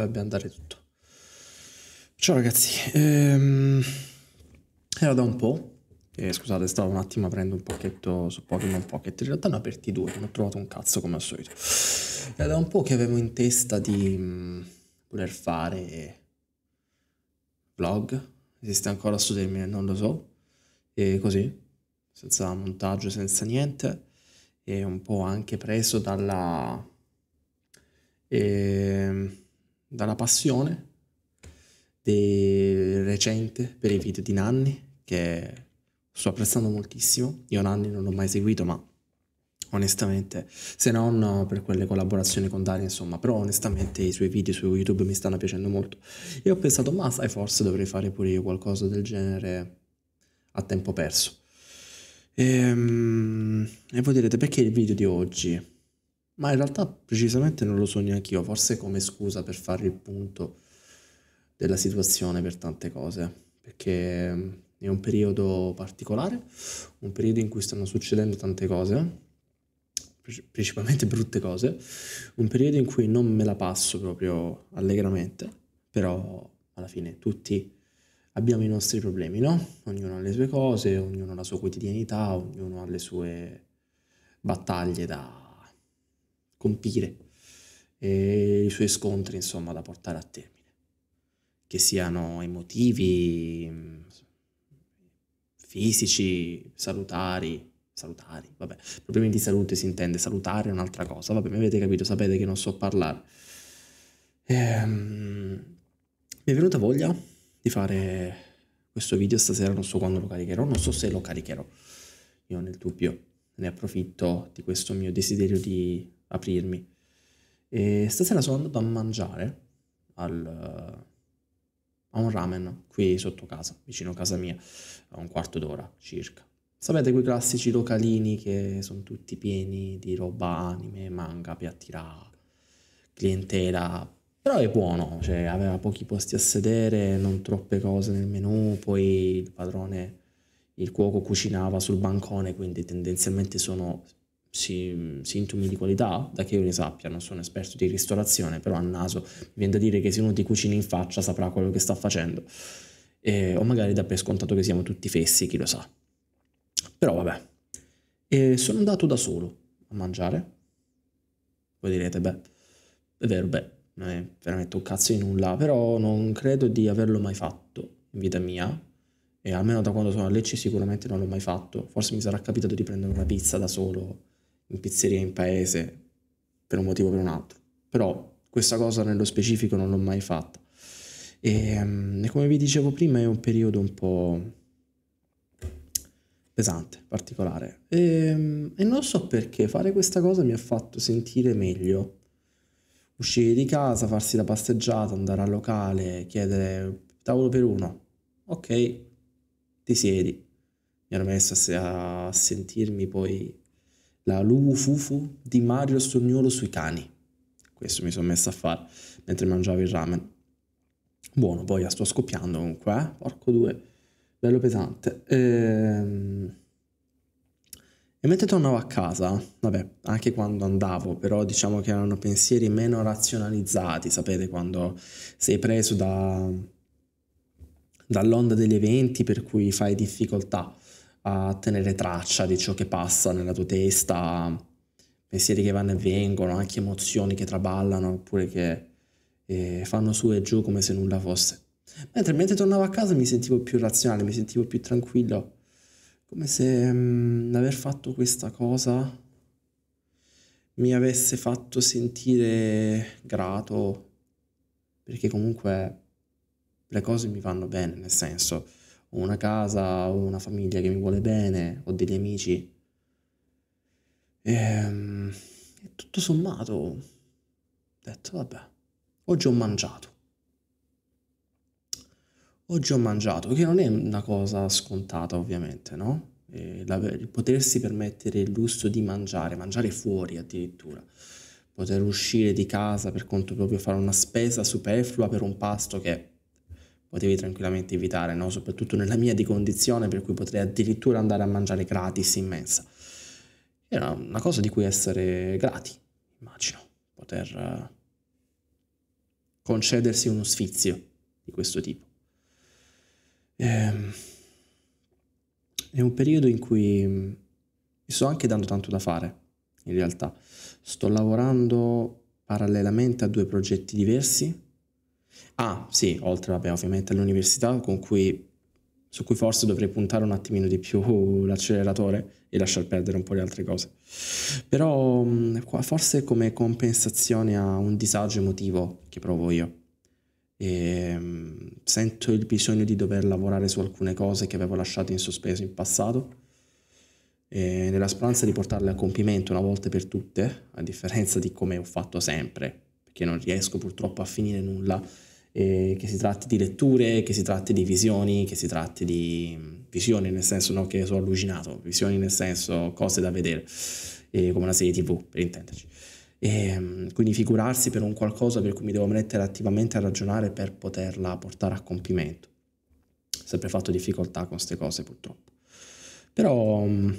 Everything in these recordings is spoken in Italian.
dovrebbe andare tutto. Ciao ragazzi, ehm, era da un po', eh, scusate stavo un attimo aprendo un pacchetto su Pokémon Pocket, in realtà ne ho aperti due, non ho trovato un cazzo come al solito. Era da un po' che avevo in testa di mh, mm, voler fare vlog, esiste ancora questo termine, non lo so, e così, senza montaggio, senza niente, e un po' anche preso dalla... E, ehm, dalla passione recente per i video di Nanni che sto apprezzando moltissimo. Io Nanni non l'ho mai seguito, ma onestamente, se non per quelle collaborazioni con Dario, insomma, però onestamente i suoi video su YouTube mi stanno piacendo molto. E ho pensato, ma sai, forse dovrei fare pure io qualcosa del genere a tempo perso. E, ehm, e voi direte, perché il video di oggi? Ma in realtà precisamente non lo so neanche io, forse come scusa per fare il punto della situazione per tante cose, perché è un periodo particolare, un periodo in cui stanno succedendo tante cose, principalmente brutte cose, un periodo in cui non me la passo proprio allegramente, però alla fine tutti abbiamo i nostri problemi, no? Ognuno ha le sue cose, ognuno ha la sua quotidianità, ognuno ha le sue battaglie da compire e i suoi scontri, insomma, da portare a termine, che siano emotivi, fisici, salutari, salutari, vabbè, problemi di salute si intende, salutare è un'altra cosa, vabbè, mi avete capito, sapete che non so parlare. Ehm, mi è venuta voglia di fare questo video stasera, non so quando lo caricherò, non so se lo caricherò, io nel dubbio ne approfitto di questo mio desiderio di aprirmi. E stasera sono andato a mangiare al, a un ramen qui sotto casa, vicino a casa mia, a un quarto d'ora circa. Sapete quei classici localini che sono tutti pieni di roba anime, manga, piatti ra, clientela, però è buono, cioè aveva pochi posti a sedere, non troppe cose nel menù, poi il padrone, il cuoco cucinava sul bancone, quindi tendenzialmente sono si, sintomi di qualità, da che io ne sappia, non sono esperto di ristorazione, però a naso mi viene da dire che se uno ti cucina in faccia saprà quello che sta facendo, eh, o magari dà per scontato che siamo tutti fessi, chi lo sa. Però vabbè, eh, sono andato da solo a mangiare, voi direte, beh, è vero, beh, non è veramente un cazzo di nulla, però non credo di averlo mai fatto in vita mia, e almeno da quando sono a Lecce sicuramente non l'ho mai fatto, forse mi sarà capitato di prendere una pizza da solo in pizzeria in paese per un motivo o per un altro. Però questa cosa nello specifico non l'ho mai fatta. E, ehm, e come vi dicevo prima è un periodo un po' pesante, particolare. E, ehm, e non so perché fare questa cosa mi ha fatto sentire meglio. Uscire di casa, farsi la passeggiata, andare al locale, chiedere tavolo per uno. Ok, ti siedi. Mi hanno messo a, a sentirmi poi la Lugu Fufu di Mario Stognolo sui cani. Questo mi sono messo a fare mentre mangiavo il ramen. Buono, poi sto scoppiando comunque, eh? porco due, bello pesante. Ehm... E mentre tornavo a casa, vabbè, anche quando andavo, però diciamo che erano pensieri meno razionalizzati, sapete, quando sei preso da... dall'onda degli eventi per cui fai difficoltà a tenere traccia di ciò che passa nella tua testa, pensieri che vanno e vengono, anche emozioni che traballano oppure che eh, fanno su e giù come se nulla fosse. Mentre mentre tornavo a casa mi sentivo più razionale, mi sentivo più tranquillo, come se mh, mm, aver fatto questa cosa mi avesse fatto sentire grato, perché comunque le cose mi vanno bene, nel senso ho una casa, ho una famiglia che mi vuole bene, ho degli amici. Ehm, e, tutto sommato, ho detto, vabbè, oggi ho mangiato. Oggi ho mangiato, che non è una cosa scontata ovviamente, no? La, potersi permettere il lusso di mangiare, mangiare fuori addirittura, poter uscire di casa per conto proprio, fare una spesa superflua per un pasto che potevi tranquillamente evitare, no? soprattutto nella mia di condizione per cui potrei addirittura andare a mangiare gratis in mensa. Era una cosa di cui essere grati, immagino, poter eh, concedersi uno sfizio di questo tipo. Ehm, è un periodo in cui mm, mi sto anche dando tanto da fare, in realtà. Sto lavorando parallelamente a due progetti diversi Ah, sì, oltre vabbè, ovviamente all'università cui, su cui forse dovrei puntare un attimino di più l'acceleratore e lasciar perdere un po' le altre cose. Però mm, forse come compensazione a un disagio emotivo che provo io. E, ehm, sento il bisogno di dover lavorare su alcune cose che avevo lasciato in sospeso in passato nella speranza di portarle a compimento una volta per tutte, a differenza di come ho fatto sempre perché non riesco purtroppo a finire nulla, eh, che si tratti di letture, che si tratti di visioni, che si tratti di mm, visioni nel senso non che sono allucinato, visioni nel senso cose da vedere, eh, come una serie tv per intenderci. E, ehm, quindi figurarsi per un qualcosa per cui mi devo mettere attivamente a ragionare per poterla portare a compimento. Ho sempre fatto difficoltà con queste cose purtroppo. Però mm,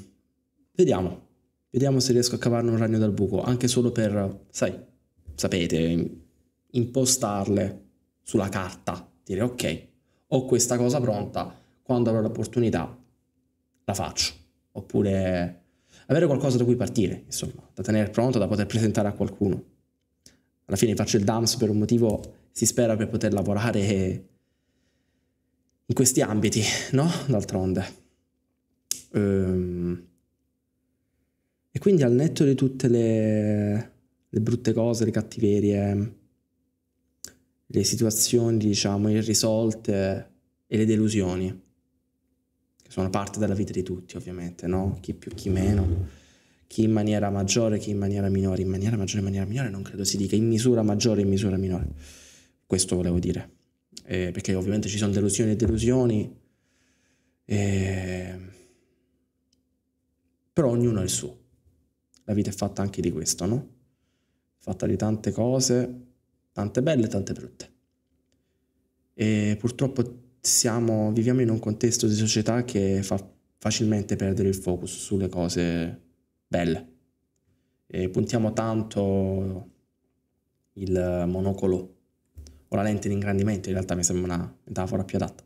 vediamo, vediamo se riesco a cavarne un ragno dal buco, anche solo per, sai, sapete, impostarle sulla carta, dire ok, ho questa cosa pronta, quando avrò l'opportunità la faccio, oppure avere qualcosa da cui partire, insomma, da tenere pronto, da poter presentare a qualcuno. Alla fine faccio il DAMS per un motivo, si spera per poter lavorare in questi ambiti, no? D'altronde. Ehm, e quindi al netto di tutte le le brutte cose, le cattiverie, le situazioni, diciamo, irrisolte e le delusioni, che sono parte della vita di tutti, ovviamente, no? Chi più, chi meno. Chi in maniera maggiore, chi in maniera minore. In maniera maggiore, in maniera minore non credo si dica, in misura maggiore, in misura minore. Questo volevo dire. Eh, perché ovviamente ci sono delusioni e delusioni, eh, però ognuno ha il suo. La vita è fatta anche di questo, no? fatta di tante cose, tante belle e tante brutte. E purtroppo siamo, viviamo in un contesto di società che fa facilmente perdere il focus sulle cose belle. E puntiamo tanto il monocolo o la lente di ingrandimento, in realtà mi sembra una metafora più adatta,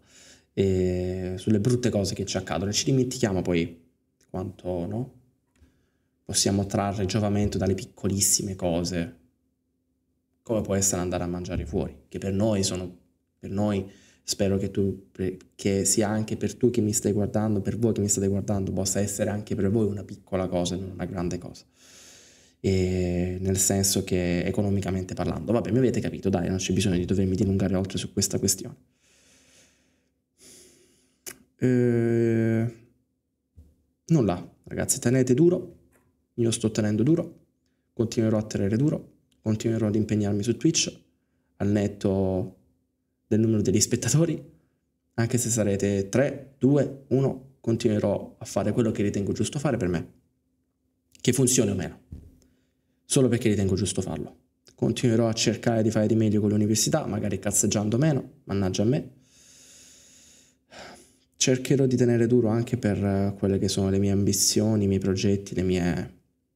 e sulle brutte cose che ci accadono e ci dimentichiamo poi quanto no, possiamo trarre giovamento dalle piccolissime cose, come può essere andare a mangiare fuori, che per noi sono, per noi spero che tu, che sia anche per tu che mi stai guardando, per voi che mi state guardando, possa essere anche per voi una piccola cosa, non una grande cosa. E nel senso che economicamente parlando, vabbè, mi avete capito, dai, non c'è bisogno di dovermi dilungare oltre su questa questione. Eh, nulla, ragazzi, tenete duro, io sto tenendo duro, continuerò a tenere duro, continuerò ad impegnarmi su Twitch, al netto del numero degli spettatori, anche se sarete 3, 2, 1, continuerò a fare quello che ritengo giusto fare per me, che funzioni o meno, solo perché ritengo giusto farlo. Continuerò a cercare di fare di meglio con l'università, magari cazzeggiando meno, mannaggia a me. Cercherò di tenere duro anche per eh, quelle che sono le mie ambizioni, i miei progetti, le mie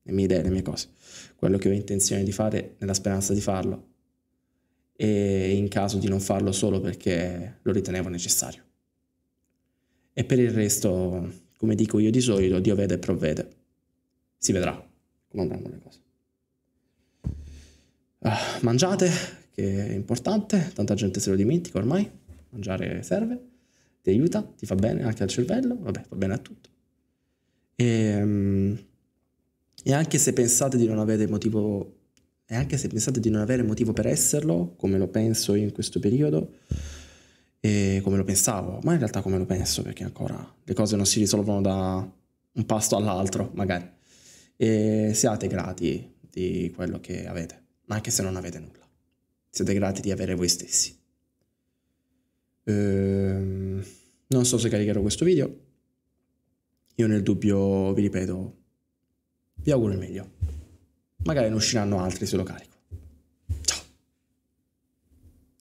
le mie idee, le mie cose, quello che ho intenzione di fare nella speranza di farlo e in caso di non farlo solo perché lo ritenevo necessario. E per il resto, come dico io di solito, Dio vede e provvede. Si vedrà come andranno le cose. Uh, mangiate, che è importante, tanta gente se lo dimentica ormai, mangiare serve, ti aiuta, ti fa bene anche al cervello, vabbè, va bene a tutto. E, um, e anche se pensate di non avere motivo, e anche se pensate di non avere motivo per esserlo, come lo penso io in questo periodo, e come lo pensavo, ma in realtà come lo penso, perché ancora le cose non si risolvono da un pasto all'altro, magari. E siate grati di quello che avete, anche se non avete nulla. Siete grati di avere voi stessi. Ehm, non so se caricherò questo video. Io nel dubbio, vi ripeto, vi auguro il meglio. Magari ne usciranno altri sui locali.